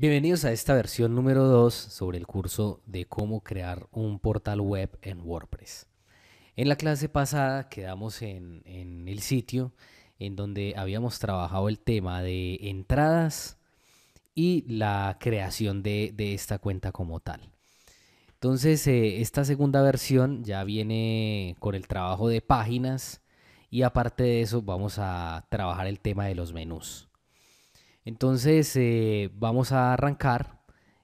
Bienvenidos a esta versión número 2 sobre el curso de cómo crear un portal web en WordPress. En la clase pasada quedamos en, el sitio en donde habíamos trabajado el tema de entradas y la creación de, esta cuenta como tal. Entonces, eh, esta segunda versión ya viene con el trabajo de páginas y aparte de eso vamos a trabajar el tema de los menús. Entonces eh, vamos a arrancar.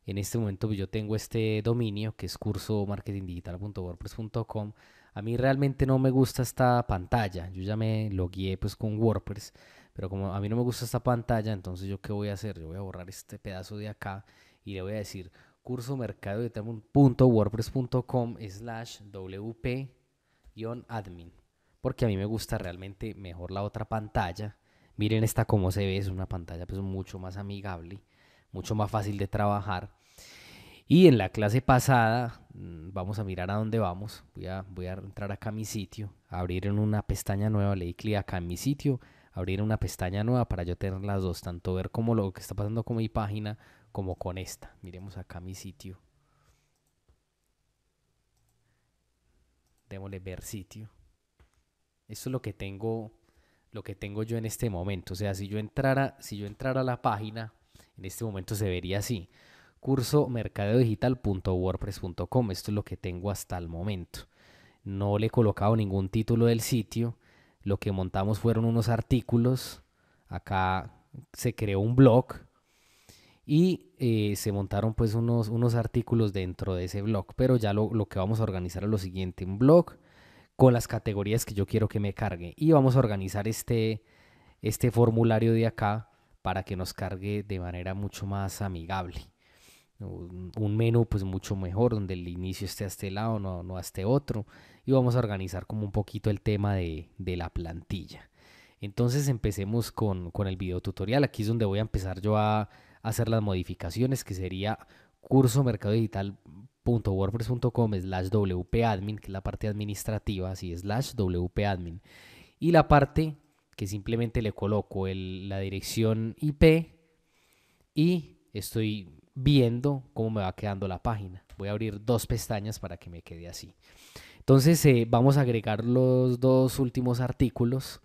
En este momento pues, yo tengo este dominio que es curso marketingdigital.wordpress.com. A mí realmente no me gusta esta pantalla. Yo ya me logué pues con WordPress, pero como a mí no me gusta esta pantalla, entonces yo qué voy a hacer? Yo voy a borrar este pedazo de acá y le voy a decir curso punto slash wp-admin porque a mí me gusta realmente mejor la otra pantalla Miren esta cómo se ve, es una pantalla pues mucho más amigable, mucho más fácil de trabajar. Y en la clase pasada mm, vamos a mirar a dónde vamos. Voy a, voy a entrar acá a mi sitio, abrir en una pestaña nueva, le di clic acá en mi sitio, abrir una pestaña nueva para yo tener las dos, tanto ver como lo que está pasando con mi página como con esta. Miremos acá mi sitio. Démosle ver sitio. Esto es lo que tengo lo que tengo yo en este momento. O sea, si yo entrara, si yo entrara a la página, en este momento se vería así. Curso mercadeodigital.wordpress.com. Esto es lo que tengo hasta el momento. No le he colocado ningún título del sitio. Lo que montamos fueron unos artículos. Acá se creó un blog y eh, se montaron pues unos, unos, artículos dentro de ese blog. Pero ya lo, lo que vamos a organizar es lo siguiente. Un blog con las categorías que yo quiero que me cargue. Y vamos a organizar este, este formulario de acá para que nos cargue de manera mucho más amigable. Un, menú pues mucho mejor, donde el inicio esté a este lado, no, no a este otro. Y vamos a organizar como un poquito el tema de, la plantilla. Entonces empecemos con, el video tutorial. Aquí es donde voy a empezar yo a hacer las modificaciones, que sería curso mercado digital wordpress.com slash wp-admin, que es la parte administrativa, así slash wp-admin. Y la parte que simplemente le coloco la dirección IP y estoy viendo cómo me va quedando la página. Voy a abrir dos pestañas para que me quede así. Entonces eh, vamos a agregar los dos últimos artículos.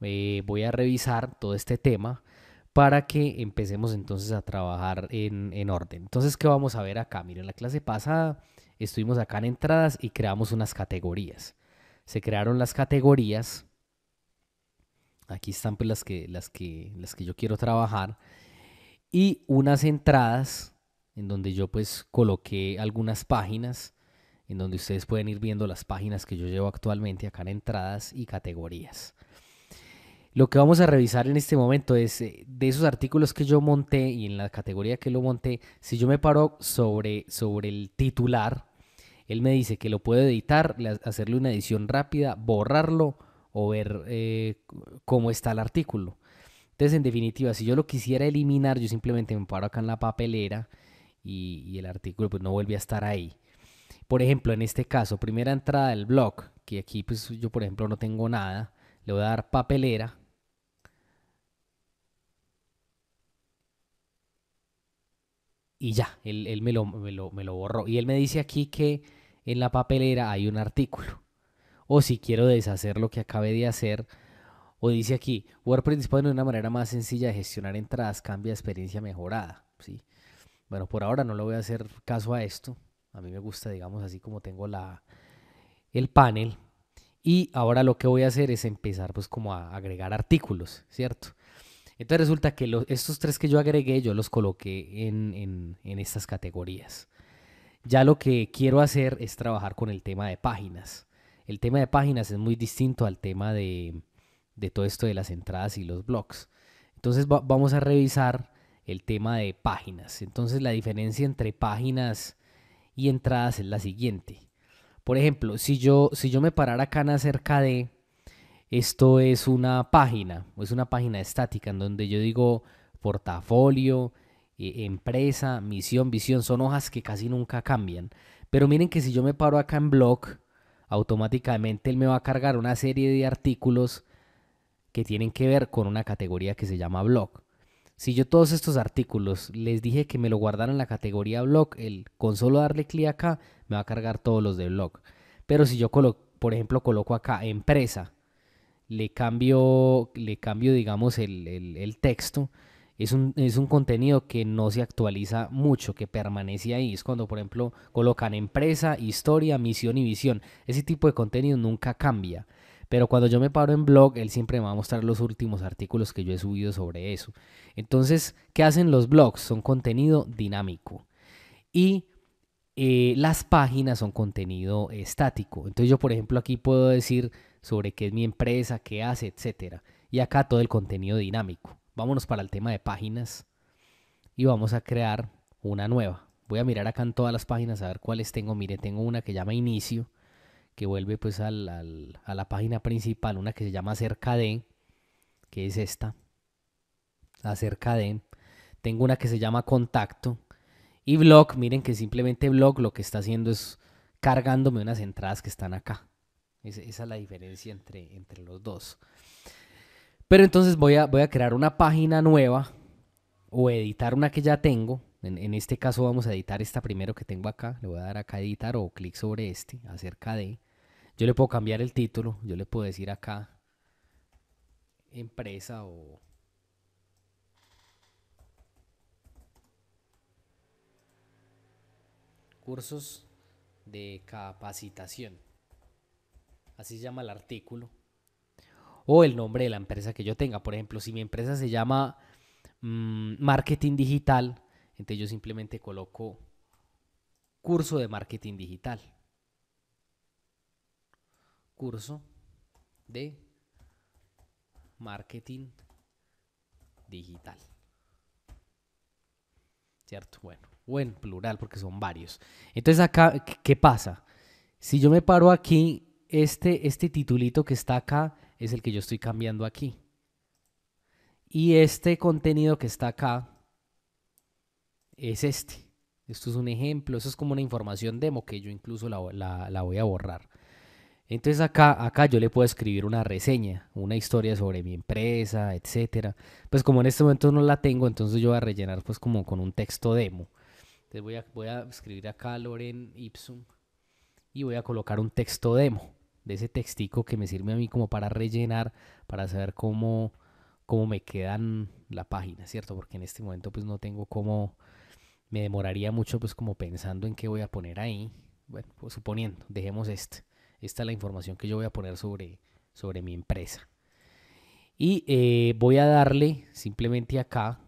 Eh, voy a revisar todo este tema para que empecemos entonces a trabajar en, orden. Entonces, ¿qué vamos a ver acá? Miren, la clase pasada estuvimos acá en entradas y creamos unas categorías. Se crearon las categorías. Aquí están pues las que, las que, las que yo quiero trabajar. Y unas entradas en donde yo pues coloqué algunas páginas, en donde ustedes pueden ir viendo las páginas que yo llevo actualmente acá en entradas y categorías. Lo que vamos a revisar en este momento es eh, de esos artículos que yo monté y en la categoría que lo monté, si yo me paro sobre, sobre el titular, él me dice que lo puedo editar, hacerle una edición rápida, borrarlo o ver eh, cómo está el artículo. Entonces, en definitiva, si yo lo quisiera eliminar, yo simplemente me paro acá en la papelera y, el artículo pues, no vuelve a estar ahí. Por ejemplo, en este caso, primera entrada del blog, que aquí pues yo por ejemplo no tengo nada, le voy a dar papelera y ya, él, me, lo, me, lo, borró. Y él me dice aquí que en la papelera hay un artículo. O si quiero deshacer lo que acabé de hacer. O dice aquí, WordPress dispone de una manera más sencilla de gestionar entradas, cambia experiencia mejorada. ¿sí? Bueno, por ahora no le voy a hacer caso a esto. A mí me gusta, digamos, así como tengo la, el panel. Y ahora lo que voy a hacer es empezar pues como a agregar artículos, ¿cierto? Entonces resulta que estos tres que yo agregué, yo los coloqué en, estas categorías. Ya lo que quiero hacer es trabajar con el tema de páginas. El tema de páginas es muy distinto al tema de, todo esto de las entradas y los blogs. Entonces vamos a revisar el tema de páginas. Entonces la diferencia entre páginas y entradas es la siguiente. Por ejemplo, si yo, si yo me parara acá en acerca de esto es una página, es una página estática en donde yo digo portafolio, eh, empresa, misión, visión, son hojas que casi nunca cambian. Pero miren que si yo me paro acá en blog, automáticamente él me va a cargar una serie de artículos que tienen que ver con una categoría que se llama blog. Si yo todos estos artículos les dije que me lo guardaran en la categoría blog, él con solo darle clic acá me va a cargar todos los de blog. Pero si yo, por ejemplo, coloco acá empresa, le cambio, le cambio digamos, el, texto. Es un, contenido que no se actualiza mucho, que permanece ahí. Es cuando, por ejemplo, colocan empresa, historia, misión y visión. Ese tipo de contenido nunca cambia. Pero cuando yo me paro en blog, él siempre me va a mostrar los últimos artículos que yo he subido sobre eso. Entonces, ¿qué hacen los blogs? Son contenido dinámico. Y eh, las páginas son contenido estático. Entonces yo, por ejemplo, aquí puedo decir sobre qué es mi empresa, qué hace, etcétera Y acá todo el contenido dinámico. Vámonos para el tema de páginas y vamos a crear una nueva. Voy a mirar acá en todas las páginas a ver cuáles tengo. Mire, tengo una que llama inicio, que vuelve pues a la página principal, una que se llama acerca de, que es esta, acerca de. Tengo una que se llama contacto y blog. Miren que simplemente blog lo que está haciendo es cargándome unas entradas que están acá esa es la diferencia entre, entre los dos. Pero entonces voy a, voy a crear una página nueva o editar una que ya tengo. En, en, este caso vamos a editar esta primero que tengo acá. Le voy a dar acá editar o clic sobre este, acerca de. Yo le puedo cambiar el título. Yo le puedo decir acá empresa o... Cursos de capacitación así se llama el artículo, o el nombre de la empresa que yo tenga. Por ejemplo, si mi empresa se llama mm, Marketing Digital, entonces yo simplemente coloco curso de marketing digital. Curso de marketing digital. ¿Cierto? Bueno, o en plural porque son varios. Entonces acá, ¿qué pasa? Si yo me paro aquí este, este titulito que está acá es el que yo estoy cambiando aquí. Y este contenido que está acá es este. Esto es un ejemplo, eso es como una información demo que yo incluso la, voy a borrar. Entonces acá, acá yo le puedo escribir una reseña, una historia sobre mi empresa, etc Pues como en este momento no la tengo, entonces yo voy a rellenar pues como con un texto demo. Entonces voy a, voy a escribir acá Loren Ipsum y voy a colocar un texto demo de ese textico que me sirve a mí como para rellenar, para saber cómo, cómo me quedan la página, ¿cierto? Porque en este momento pues no tengo cómo, me demoraría mucho pues como pensando en qué voy a poner ahí. Bueno, pues suponiendo, dejemos este. Esta es la información que yo voy a poner sobre, sobre mi empresa. Y eh, voy a darle simplemente acá,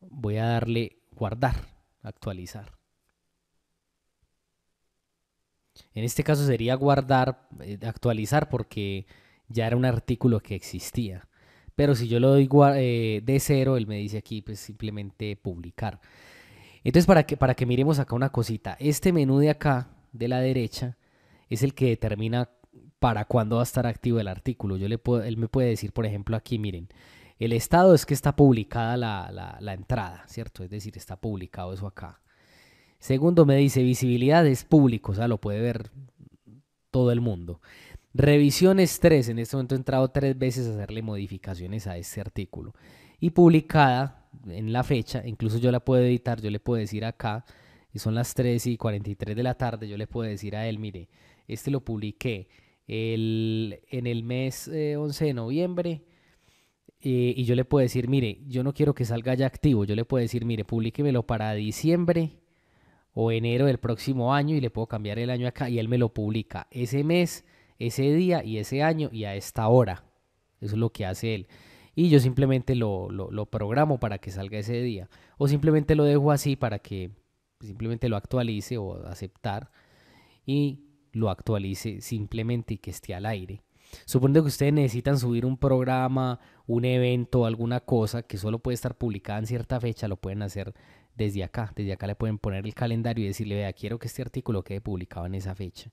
voy a darle guardar, actualizar. En este caso sería guardar, eh, actualizar porque ya era un artículo que existía. Pero si yo lo doy eh, de cero, él me dice aquí pues simplemente publicar. Entonces para que, para que miremos acá una cosita, este menú de acá, de la derecha, es el que determina para cuándo va a estar activo el artículo. Yo le él me puede decir, por ejemplo, aquí, miren, el estado es que está publicada la, la entrada, ¿cierto? Es decir, está publicado eso acá. Segundo, me dice visibilidad es público, o sea, lo puede ver todo el mundo. Revisiones 3, en este momento he entrado tres veces a hacerle modificaciones a este artículo. Y publicada en la fecha, incluso yo la puedo editar, yo le puedo decir acá, son las 3 y 43 de la tarde, yo le puedo decir a él, mire, este lo publiqué en el mes 11 eh, de noviembre, eh, y yo le puedo decir, mire, yo no quiero que salga ya activo, yo le puedo decir, mire, publíquemelo para diciembre o enero del próximo año y le puedo cambiar el año acá y él me lo publica ese mes, ese día y ese año y a esta hora. Eso es lo que hace él. Y yo simplemente lo, programo para que salga ese día. O simplemente lo dejo así para que simplemente lo actualice o aceptar y lo actualice simplemente y que esté al aire. Supongo que ustedes necesitan subir un programa, un evento, alguna cosa que solo puede estar publicada en cierta fecha, lo pueden hacer desde acá. Desde acá le pueden poner el calendario y decirle, vea, quiero que este artículo quede publicado en esa fecha.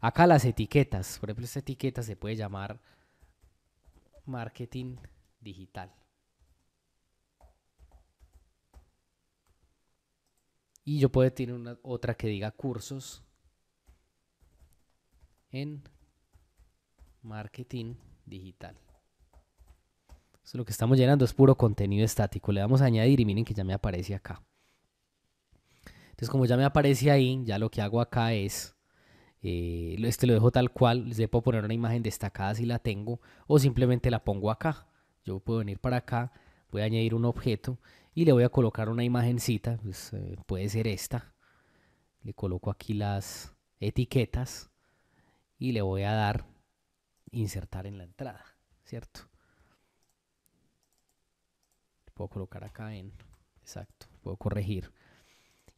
Acá las etiquetas. Por ejemplo, esta etiqueta se puede llamar marketing digital. Y yo puedo tener una, otra que diga cursos en marketing digital. lo que estamos llenando es puro contenido estático. Le vamos a añadir y miren que ya me aparece acá como ya me aparece ahí, ya lo que hago acá es, eh, este lo dejo tal cual, les puedo poner una imagen destacada si la tengo, o simplemente la pongo acá. Yo puedo venir para acá, voy a añadir un objeto y le voy a colocar una imagencita, pues, eh, puede ser esta. Le coloco aquí las etiquetas y le voy a dar insertar en la entrada, ¿cierto? Puedo colocar acá en, exacto, puedo corregir.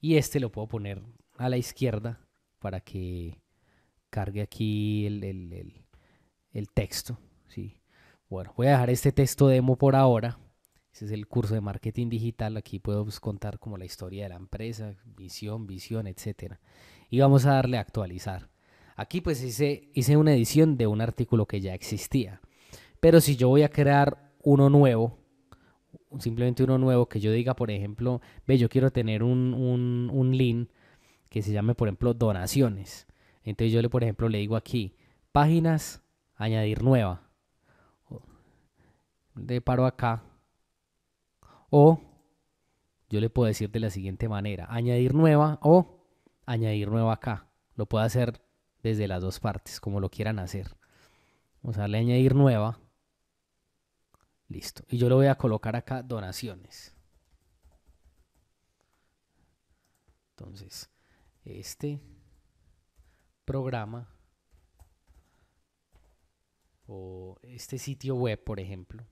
Y este lo puedo poner a la izquierda para que cargue aquí el, texto. ¿sí? Bueno, voy a dejar este texto demo por ahora. Ese es el curso de marketing digital. Aquí puedo pues, contar como la historia de la empresa, visión, visión, etc. Y vamos a darle a actualizar. Aquí pues hice, hice una edición de un artículo que ya existía. Pero si yo voy a crear uno nuevo, simplemente uno nuevo, que yo diga, por ejemplo, ve, yo quiero tener un, un, link que se llame, por ejemplo, donaciones. Entonces yo, le, por ejemplo, le digo aquí, páginas, añadir nueva. Le paro acá. O yo le puedo decir de la siguiente manera, añadir nueva o añadir nueva acá. Lo puedo hacer desde las dos partes, como lo quieran hacer. Vamos a darle añadir nueva. Listo. Y yo lo voy a colocar acá donaciones. Entonces, este programa o este sitio web, por ejemplo,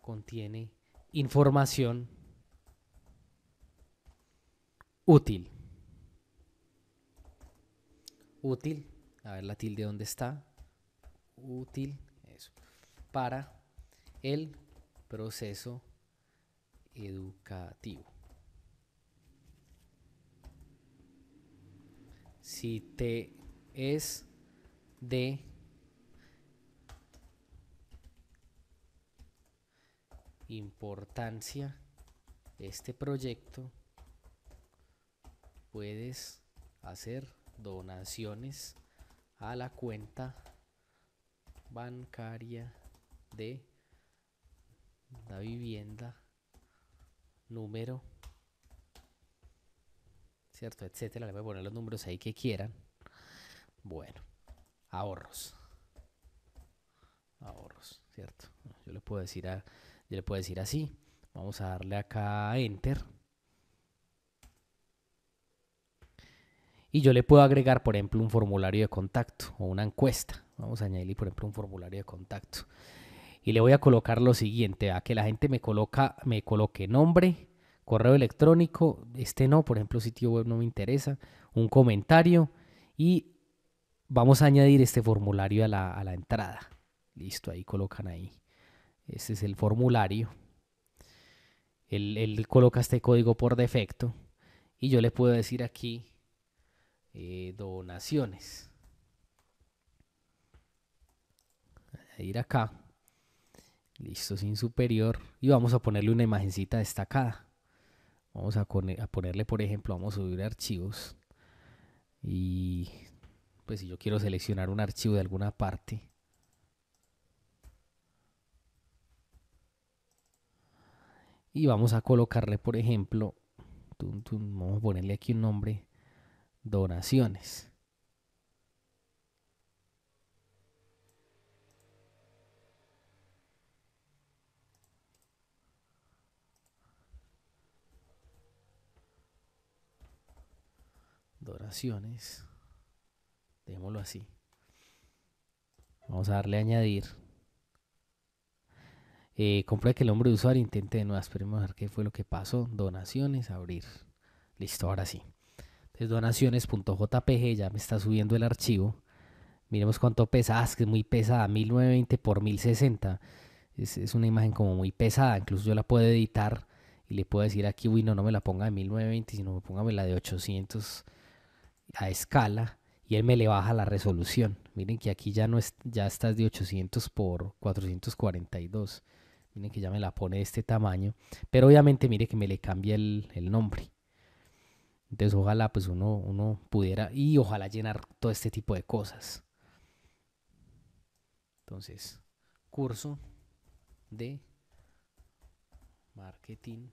contiene información útil. Útil. A ver la tilde dónde está. Útil para el proceso educativo. Si te es de importancia este proyecto, puedes hacer donaciones a la cuenta bancaria de la vivienda, número, ¿cierto? Etcétera. Le voy a poner los números ahí que quieran. Bueno, ahorros. Ahorros, ¿cierto? Yo le puedo decir, yo le puedo decir así. Vamos a darle acá a Enter. Y yo le puedo agregar, por ejemplo, un formulario de contacto o una encuesta. Vamos a añadirle, por ejemplo, un formulario de contacto y le voy a colocar lo siguiente, a que la gente me coloca, me coloque nombre, correo electrónico, este no, por ejemplo, sitio web no me interesa, un comentario y vamos a añadir este formulario a la, entrada. Listo, ahí colocan ahí. Este es el formulario. Él, coloca este código por defecto y yo le puedo decir aquí eh, donaciones. A ir acá Listo, sin superior. Y vamos a ponerle una imagencita destacada. Vamos a, ponerle, por ejemplo, vamos a subir archivos. Y pues si yo quiero seleccionar un archivo de alguna parte. Y vamos a colocarle, por ejemplo, vamos a ponerle aquí un nombre, donaciones. donaciones démoslo así. Vamos a darle a añadir. Eh, compruebe que el nombre de usuario intente de nuevo. Esperemos a ver qué fue lo que pasó. Donaciones, abrir. Listo, ahora sí. Entonces, donaciones.jpg ya me está subiendo el archivo. Miremos cuánto pesa. Ah, es que es muy pesada. 1920 por 1060. Es, es una imagen como muy pesada. Incluso yo la puedo editar y le puedo decir aquí, uy, no, no me la ponga de 1920, sino póngame la de 800 a escala y él me le baja la resolución. Miren que aquí ya no es, ya estás de 800 por 442. Miren que ya me la pone este tamaño. Pero obviamente mire que me le cambia el, el nombre. Entonces ojalá pues uno, uno pudiera y ojalá llenar todo este tipo de cosas. Entonces, curso de marketing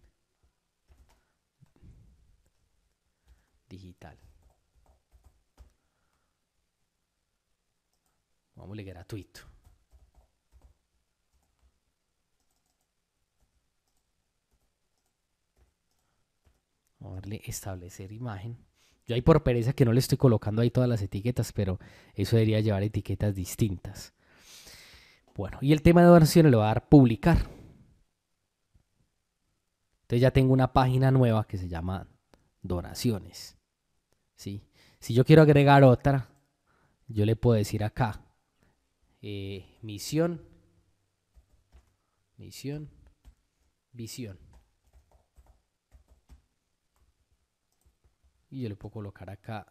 digital. Vamos darle gratuito. Vamos a darle establecer imagen. Yo ahí por pereza que no le estoy colocando ahí todas las etiquetas, pero eso debería llevar etiquetas distintas. Bueno, y el tema de donaciones lo va a dar publicar. Entonces ya tengo una página nueva que se llama donaciones. ¿sí? Si yo quiero agregar otra, yo le puedo decir acá, eh, misión, misión, visión. Y yo le puedo colocar acá,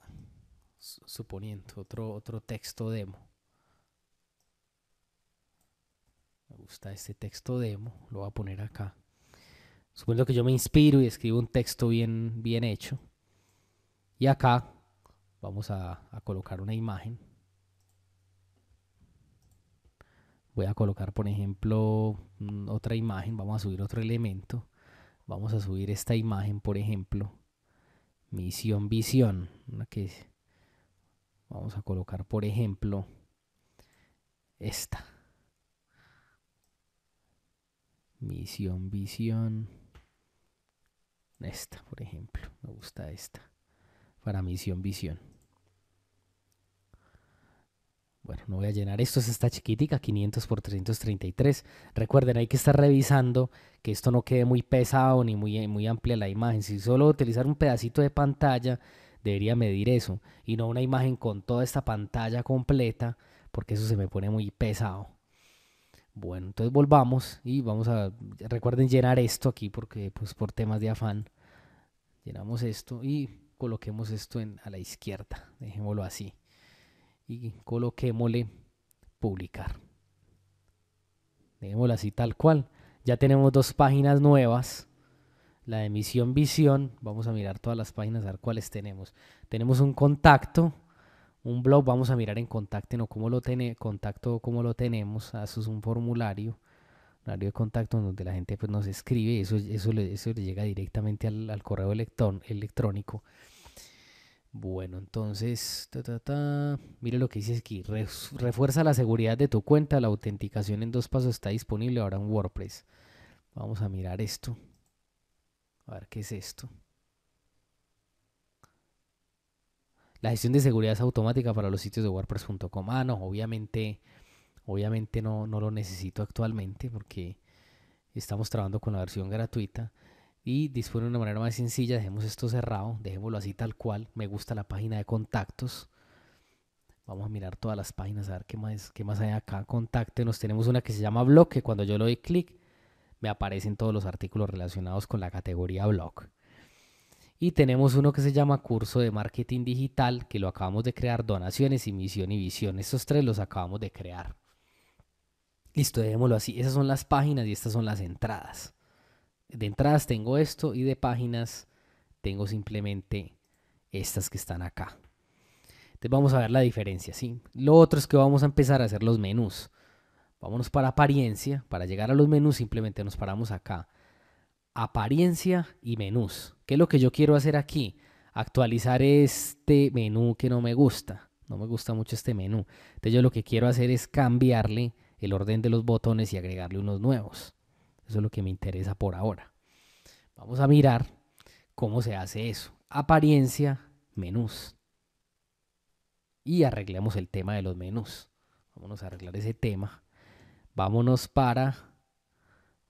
suponiendo, otro, otro texto demo. Me gusta este texto demo, lo voy a poner acá. Supongo que yo me inspiro y escribo un texto bien, bien hecho. Y acá vamos a colocar una imagen. voy a colocar por ejemplo mm, otra imagen, vamos a subir otro elemento, vamos a subir esta imagen por ejemplo, misión visión, que vamos a colocar por ejemplo esta. Misión visión. Esta, por ejemplo, me gusta esta para misión visión. Bueno, no voy a llenar esto, es esta chiquitica, 500 por 333. Recuerden, hay que estar revisando que esto no quede muy pesado ni muy, muy amplia la imagen. Si solo utilizar un pedacito de pantalla, debería medir eso. Y no una imagen con toda esta pantalla completa, porque eso se me pone muy pesado. Bueno, entonces volvamos y vamos a... Recuerden llenar esto aquí, porque pues por temas de afán. Llenamos esto y coloquemos esto en, a la izquierda. Dejémoslo así y coloquémosle publicar. Dejémosla así tal cual. Ya tenemos dos páginas nuevas. La de misión visión. Vamos a mirar todas las páginas a ver cuáles tenemos. Tenemos un contacto, un blog. Vamos a mirar en contacto, no cómo lo tiene, contacto cómo lo tenemos. Ah, eso es un formulario, formulario de contacto donde la gente pues, nos escribe. Eso, eso, le, eso le llega directamente al, correo electrónico. Bueno, entonces, mire lo que dice aquí. refuerza la seguridad de tu cuenta. La autenticación en dos pasos está disponible ahora en WordPress. Vamos a mirar esto. A ver qué es esto. La gestión de seguridad es automática para los sitios de WordPress.com. Ah, no, obviamente, obviamente no, no lo necesito actualmente porque estamos trabajando con la versión gratuita y dispone de una manera más sencilla. Dejemos esto cerrado, dejémoslo así tal cual. Me gusta la página de contactos. Vamos a mirar todas las páginas a ver qué más, qué más hay acá. Contactenos. Tenemos una que se llama blog, que cuando yo le doy clic me aparecen todos los artículos relacionados con la categoría blog. Y tenemos uno que se llama curso de marketing digital, que lo acabamos de crear, donaciones y misión y visión. Estos tres los acabamos de crear. Listo, dejémoslo así. Esas son las páginas y estas son las entradas de entradas tengo esto y de páginas tengo simplemente estas que están acá. Entonces vamos a ver la diferencia, ¿sí? Lo otro es que vamos a empezar a hacer los menús. Vámonos para apariencia. Para llegar a los menús simplemente nos paramos acá. Apariencia y menús. ¿Qué es lo que yo quiero hacer aquí? Actualizar este menú que no me gusta. No me gusta mucho este menú. Entonces yo lo que quiero hacer es cambiarle el orden de los botones y agregarle unos nuevos. Eso es lo que me interesa por ahora. Vamos a mirar cómo se hace eso. Apariencia, menús. Y arreglemos el tema de los menús. Vámonos a arreglar ese tema. Vámonos para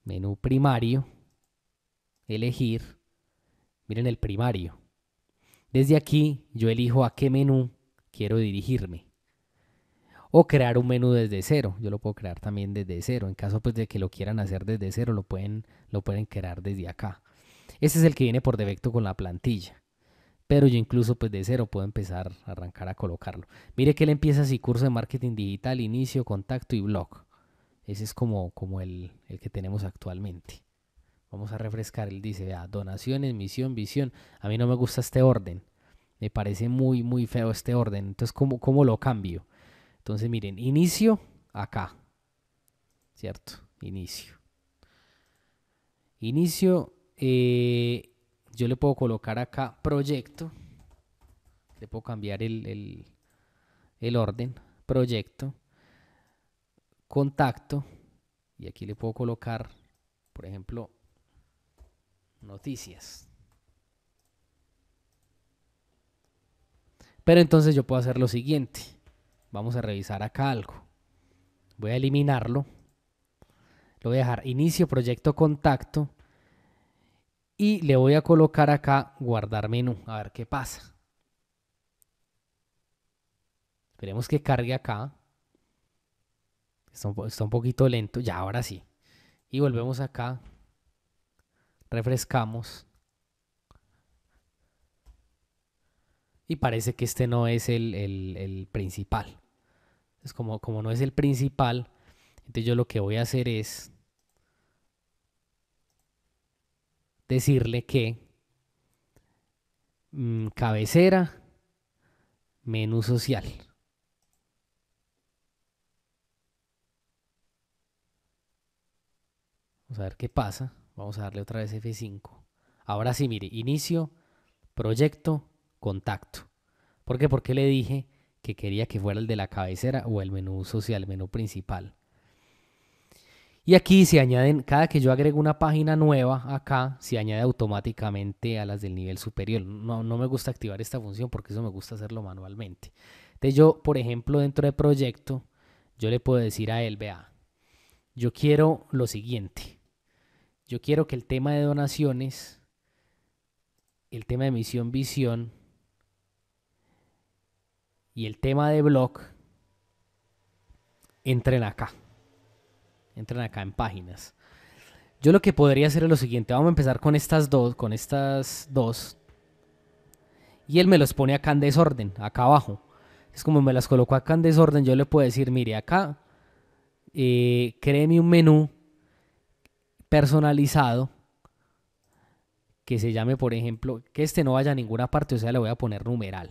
menú primario, elegir. Miren el primario. Desde aquí yo elijo a qué menú quiero dirigirme. O crear un menú desde cero. Yo lo puedo crear también desde cero. En caso pues, de que lo quieran hacer desde cero, lo pueden, lo pueden crear desde acá. Este es el que viene por defecto con la plantilla. Pero yo incluso pues de cero puedo empezar a arrancar a colocarlo. Mire que él empieza así, curso de marketing digital, inicio, contacto y blog. Ese es como, como el, que tenemos actualmente. Vamos a refrescar, él dice, donaciones, misión, visión. A mí no me gusta este orden. Me parece muy, muy feo este orden. Entonces, ¿cómo, cómo lo cambio? Entonces, miren, inicio acá, ¿cierto? Inicio. Inicio, eh, yo le puedo colocar acá proyecto, le puedo cambiar el orden, proyecto, contacto, y aquí le puedo colocar, por ejemplo, noticias. Pero entonces yo puedo hacer lo siguiente. Vamos a revisar acá algo. Voy a eliminarlo. Lo voy a dejar inicio proyecto contacto. Y le voy a colocar acá guardar menú. A ver qué pasa. Esperemos que cargue acá. Está un, poquito lento. Ya, ahora sí. Y volvemos acá. Refrescamos. Y parece que este no es el, el, el principal como, no es el principal, entonces yo lo que voy a hacer es decirle que mm, cabecera menú social. Vamos a ver qué pasa. Vamos a darle otra vez F5. Ahora sí, mire, inicio, proyecto, contacto. ¿Por qué? Porque le dije que quería que fuera el de la cabecera o el menú social, el menú principal. Y aquí se añaden, cada que yo agrego una página nueva acá, se añade automáticamente a las del nivel superior. No, no me gusta activar esta función porque eso me gusta hacerlo manualmente. Entonces yo, por ejemplo, dentro de proyecto, yo le puedo decir a él, vea, yo quiero lo siguiente. Yo quiero que el tema de donaciones, el tema de misión, visión, y el tema de blog, entren acá. Entren acá en páginas. Yo lo que podría hacer es lo siguiente. Vamos a empezar con estas dos, con estas dos. Y él me los pone acá en desorden, acá abajo. Es como me las colocó acá en desorden, yo le puedo decir, mire, acá, eh, créeme un menú personalizado que se llame, por ejemplo, que este no vaya a ninguna parte, o sea, le voy a poner numeral.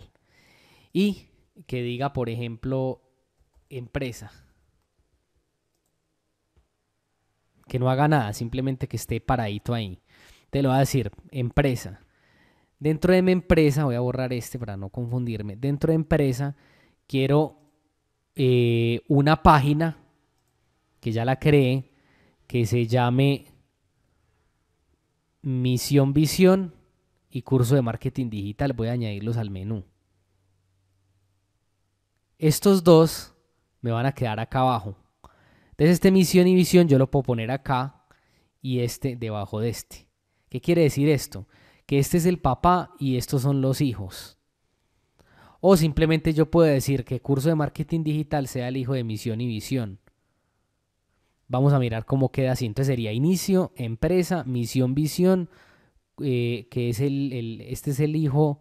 Y que diga, por ejemplo, empresa. Que no haga nada, simplemente que esté paradito ahí. Te lo voy a decir, empresa. Dentro de mi empresa, voy a borrar este para no confundirme. Dentro de empresa quiero eh, una página que ya la creé, que se llame Misión Visión y curso de marketing digital. Voy a añadirlos al menú estos dos me van a quedar acá abajo. Entonces este misión y visión yo lo puedo poner acá y este debajo de este. ¿Qué quiere decir esto? Que este es el papá y estos son los hijos. O simplemente yo puedo decir que curso de marketing digital sea el hijo de misión y visión. Vamos a mirar cómo queda así. Entonces sería inicio, empresa, misión, visión, eh, que es el, este es el hijo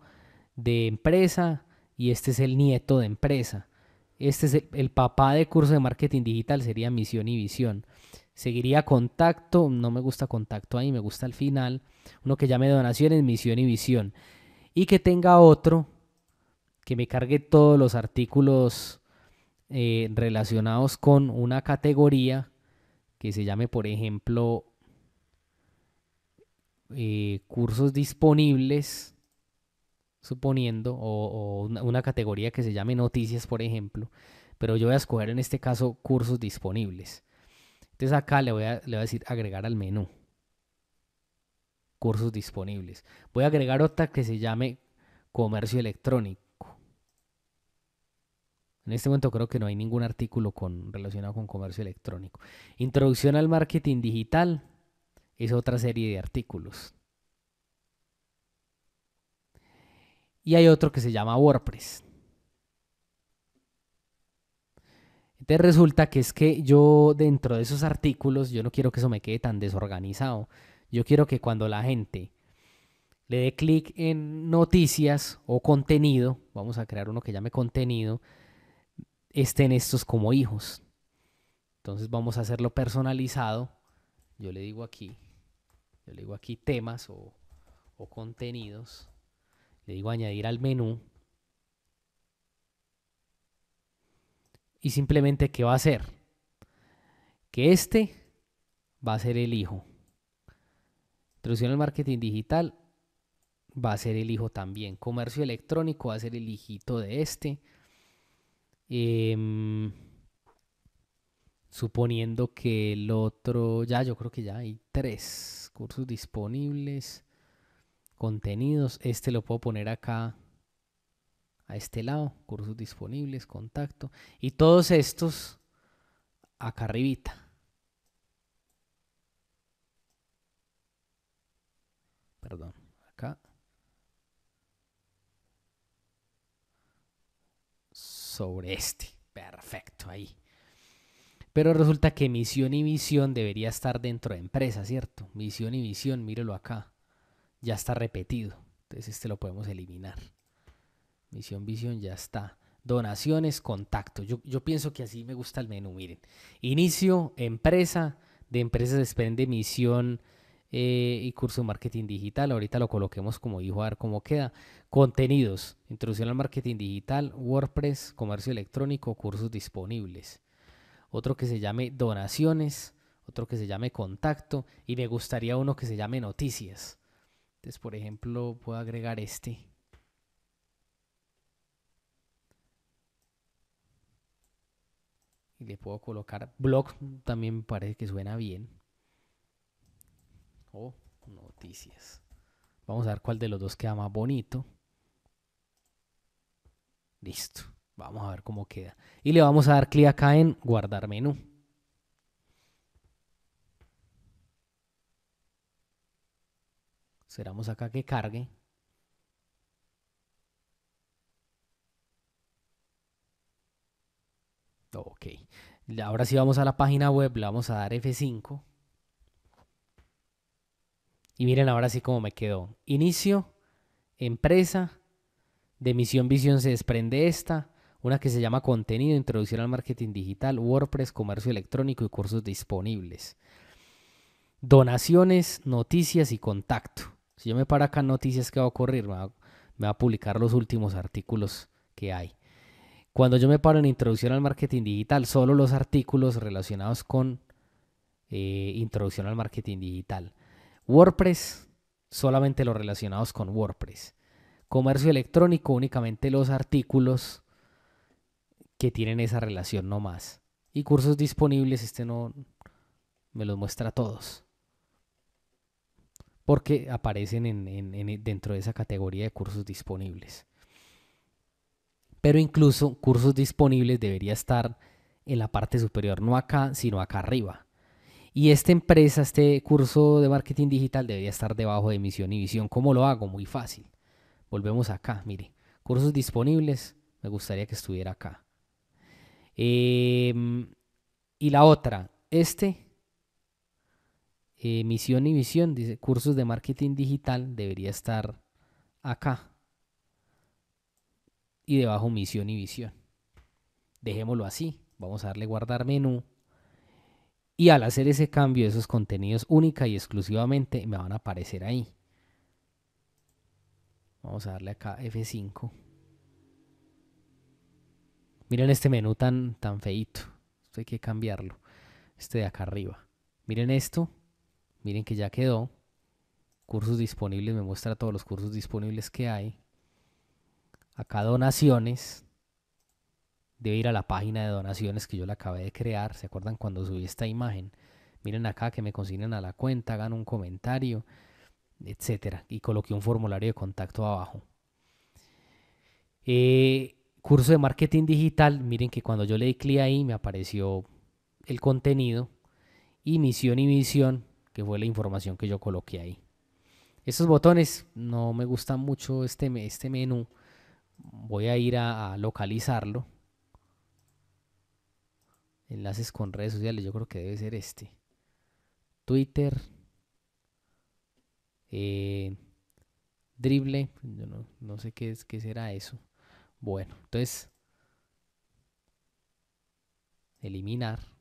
de empresa, y este es el nieto de empresa. Este es el, papá de curso de marketing digital, sería misión y visión. Seguiría contacto, no me gusta contacto ahí, me gusta al final. Uno que llame donaciones, misión y visión. Y que tenga otro que me cargue todos los artículos eh, relacionados con una categoría que se llame, por ejemplo, eh, cursos disponibles suponiendo, o, una, categoría que se llame noticias, por ejemplo, pero yo voy a escoger en este caso cursos disponibles. Entonces acá le voy a, le voy a decir agregar al menú. Cursos disponibles. Voy a agregar otra que se llame comercio electrónico. En este momento creo que no hay ningún artículo con, relacionado con comercio electrónico. Introducción al marketing digital es otra serie de artículos. y hay otro que se llama WordPress. Entonces resulta que es que yo dentro de esos artículos, yo no quiero que eso me quede tan desorganizado. Yo quiero que cuando la gente le dé clic en noticias o contenido, vamos a crear uno que llame contenido, estén estos como hijos. Entonces vamos a hacerlo personalizado. Yo le digo aquí, yo le digo aquí temas o, o contenidos. Le digo añadir al menú. Y simplemente, ¿qué va a hacer? Que este va a ser el hijo. Introducción al marketing digital va a ser el hijo también. Comercio electrónico va a ser el hijito de este. Em, suponiendo que el otro, ya yo creo que ya hay tres cursos disponibles contenidos. Este lo puedo poner acá a este lado, cursos disponibles, contacto y todos estos acá arribita. Perdón, acá. Sobre este. Perfecto, ahí. Pero resulta que misión y visión debería estar dentro de empresa, ¿cierto? Misión y visión, mírelo acá ya está repetido. Entonces este lo podemos eliminar. Misión, visión, ya está. Donaciones, contacto. Yo, pienso que así me gusta el menú. Miren, inicio, empresa. De empresas desprende misión eh, y curso de marketing digital. Ahorita lo coloquemos como dijo. a ver cómo queda. Contenidos, introducción al marketing digital, WordPress, comercio electrónico, cursos disponibles. Otro que se llame donaciones, otro que se llame contacto y me gustaría uno que se llame noticias entonces, por ejemplo, puedo agregar este. Y le puedo colocar blog, también parece que suena bien. O oh, noticias. Vamos a ver cuál de los dos queda más bonito. Listo. Vamos a ver cómo queda. Y le vamos a dar clic acá en guardar menú. Esperamos acá que cargue. Ok. Ahora sí vamos a la página web, le vamos a dar F5. Y miren ahora sí cómo me quedó. Inicio, empresa, de misión visión se desprende esta, una que se llama contenido, introducción al marketing digital, WordPress, comercio electrónico y cursos disponibles. Donaciones, noticias y contacto. Si yo me paro acá en noticias, ¿qué va a ocurrir? Me va, a publicar los últimos artículos que hay. Cuando yo me paro en introducción al marketing digital, solo los artículos relacionados con eh, introducción al marketing digital. WordPress, solamente los relacionados con WordPress. Comercio electrónico, únicamente los artículos que tienen esa relación, no más. Y cursos disponibles, este no me los muestra a todos porque aparecen e, dentro de esa categoría de cursos disponibles. Pero incluso cursos disponibles debería estar en la parte superior, no acá, sino acá arriba. Y esta empresa, este curso de marketing digital debería estar debajo de misión y visión. ¿Cómo lo hago? Muy fácil. Volvemos acá, mire. Cursos disponibles, me gustaría que estuviera acá. Em, y la otra, este eh, misión y visión, dice, cursos de marketing digital debería estar acá. Y debajo misión y visión. Dejémoslo así. Vamos a darle guardar menú. Y al hacer ese cambio esos contenidos única y exclusivamente me van a aparecer ahí. Vamos a darle acá F5. Miren este menú tan, tan feito. Esto hay que cambiarlo. Este de acá arriba. Miren esto. Miren que ya quedó. Cursos disponibles, me muestra todos los cursos disponibles que hay. Acá donaciones. Debe ir a la página de donaciones que yo la acabé de crear. ¿Se acuerdan cuando subí esta imagen? Miren acá que me consignen a la cuenta, hagan un comentario, etcétera. Y coloqué un formulario de contacto abajo. Eh, curso de marketing digital, miren que cuando yo le di clic ahí me apareció el contenido y misión y visión que fue la información que yo coloqué ahí. Estos botones, no me gusta mucho este, este menú. Voy a ir a, localizarlo. Enlaces con redes sociales, yo creo que debe ser este. Twitter. Eh, drible, no, no, sé qué, es, qué será eso. Bueno, entonces, eliminar.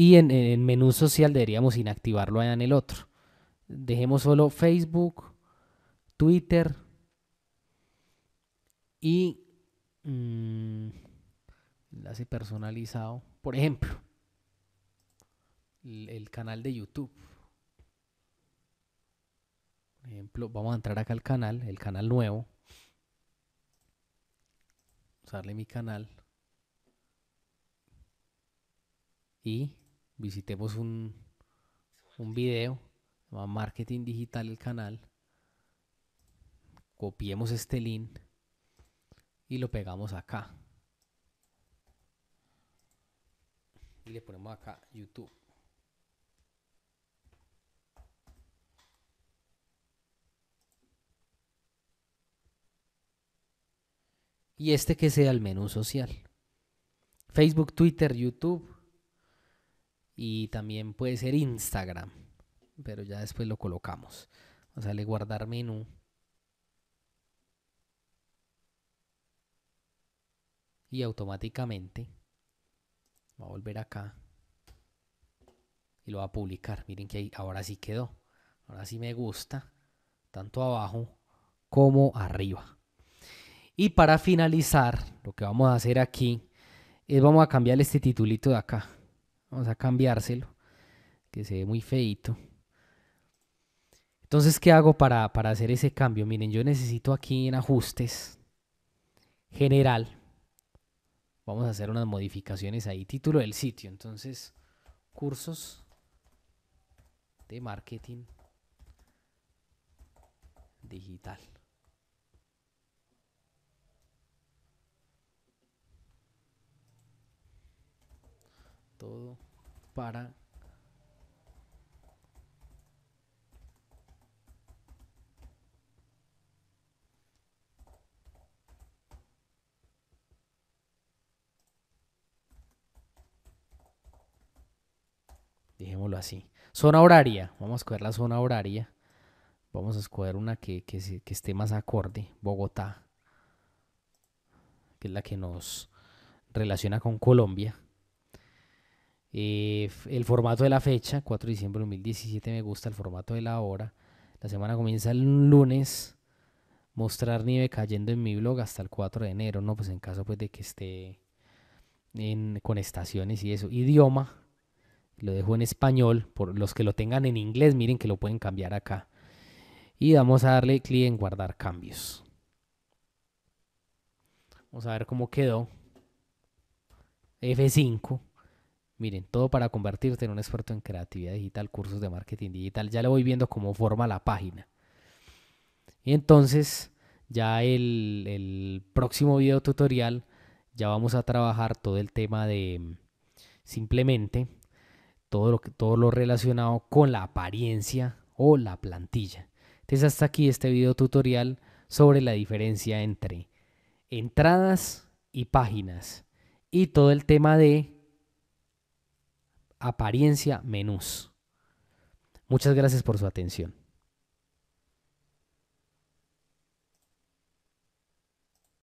Y en, el menú social deberíamos inactivarlo allá en el otro. Dejemos solo Facebook, Twitter y mm, enlace personalizado. Por ejemplo, el, canal de YouTube. Por ejemplo, vamos a entrar acá al canal, el canal nuevo. Usarle mi canal. Y visitemos un, un video, marketing digital el canal, copiemos este link y lo pegamos acá. Y le ponemos acá YouTube. Y este que sea el menú social. Facebook, Twitter, YouTube y también puede ser Instagram, pero ya después lo colocamos. a le guardar menú. Y automáticamente va a volver acá y lo va a publicar. Miren que ahí, ahora sí quedó. Ahora sí me gusta, tanto abajo como arriba. Y para finalizar, lo que vamos a hacer aquí es vamos a cambiar este titulito de acá. Vamos a cambiárselo, que se ve muy feito. Entonces, ¿qué hago para, para hacer ese cambio? Miren, yo necesito aquí en ajustes general. Vamos a hacer unas modificaciones ahí. Título del sitio. Entonces, cursos de marketing digital. todo para dejémoslo así. Zona horaria, vamos a escoger la zona horaria. Vamos a escoger una que, que, esté más acorde, Bogotá, que es la que nos relaciona con Colombia. Eh, el formato de la fecha, 4 de diciembre de 2017, me gusta el formato de la hora. La semana comienza el lunes. Mostrar nieve cayendo en mi blog hasta el 4 de enero, ¿no? Pues en caso pues, de que esté con estaciones y eso. Idioma, lo dejo en español. Por los que lo tengan en inglés, miren que lo pueden cambiar acá. Y vamos a darle clic en guardar cambios. Vamos a ver cómo quedó. F5. Miren, todo para convertirte en un experto en creatividad digital, cursos de marketing digital. Ya le voy viendo cómo forma la página. Y entonces, ya el, próximo video tutorial, ya vamos a trabajar todo el tema de mm, simplemente todo lo, todo lo relacionado con la apariencia o la plantilla. Entonces, hasta aquí este video tutorial sobre la diferencia entre entradas y páginas y todo el tema de apariencia menús. Muchas gracias por su atención.